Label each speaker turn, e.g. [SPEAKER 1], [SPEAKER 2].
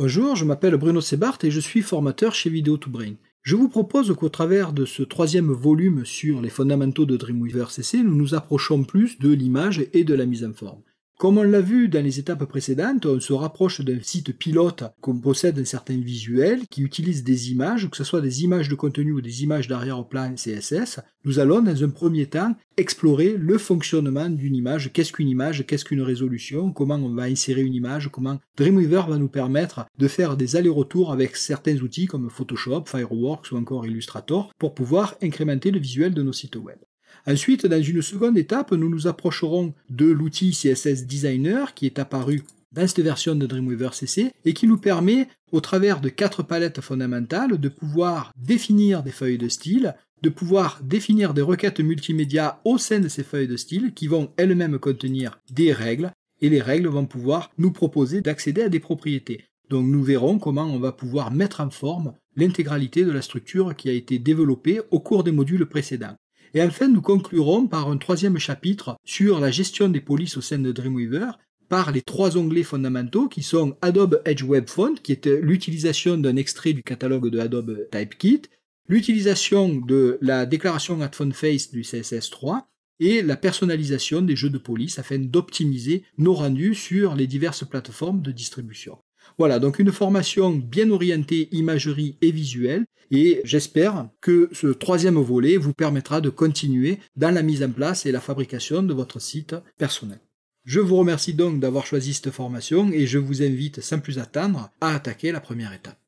[SPEAKER 1] Bonjour, je m'appelle Bruno Sebart et je suis formateur chez Video to Brain. Je vous propose qu'au travers de ce troisième volume sur les fondamentaux de Dreamweaver CC, nous nous approchons plus de l'image et de la mise en forme. Comme on l'a vu dans les étapes précédentes, on se rapproche d'un site pilote qu'on possède un certain visuel qui utilise des images, que ce soit des images de contenu ou des images d'arrière-plan CSS. Nous allons dans un premier temps explorer le fonctionnement d'une image. Qu'est-ce qu'une image Qu'est-ce qu'une résolution Comment on va insérer une image Comment Dreamweaver va nous permettre de faire des allers-retours avec certains outils comme Photoshop, Fireworks ou encore Illustrator pour pouvoir incrémenter le visuel de nos sites web. Ensuite, dans une seconde étape, nous nous approcherons de l'outil CSS Designer qui est apparu dans cette version de Dreamweaver CC et qui nous permet, au travers de quatre palettes fondamentales, de pouvoir définir des feuilles de style, de pouvoir définir des requêtes multimédia au sein de ces feuilles de style qui vont elles-mêmes contenir des règles et les règles vont pouvoir nous proposer d'accéder à des propriétés. Donc nous verrons comment on va pouvoir mettre en forme l'intégralité de la structure qui a été développée au cours des modules précédents. Et enfin, nous conclurons par un troisième chapitre sur la gestion des polices au sein de Dreamweaver par les trois onglets fondamentaux qui sont Adobe Edge Web Font, qui est l'utilisation d'un extrait du catalogue de Adobe Typekit, l'utilisation de la déclaration at face du CSS3 et la personnalisation des jeux de police afin d'optimiser nos rendus sur les diverses plateformes de distribution. Voilà, donc une formation bien orientée imagerie et visuelle, et j'espère que ce troisième volet vous permettra de continuer dans la mise en place et la fabrication de votre site personnel. Je vous remercie donc d'avoir choisi cette formation et je vous invite sans plus attendre à attaquer la première étape.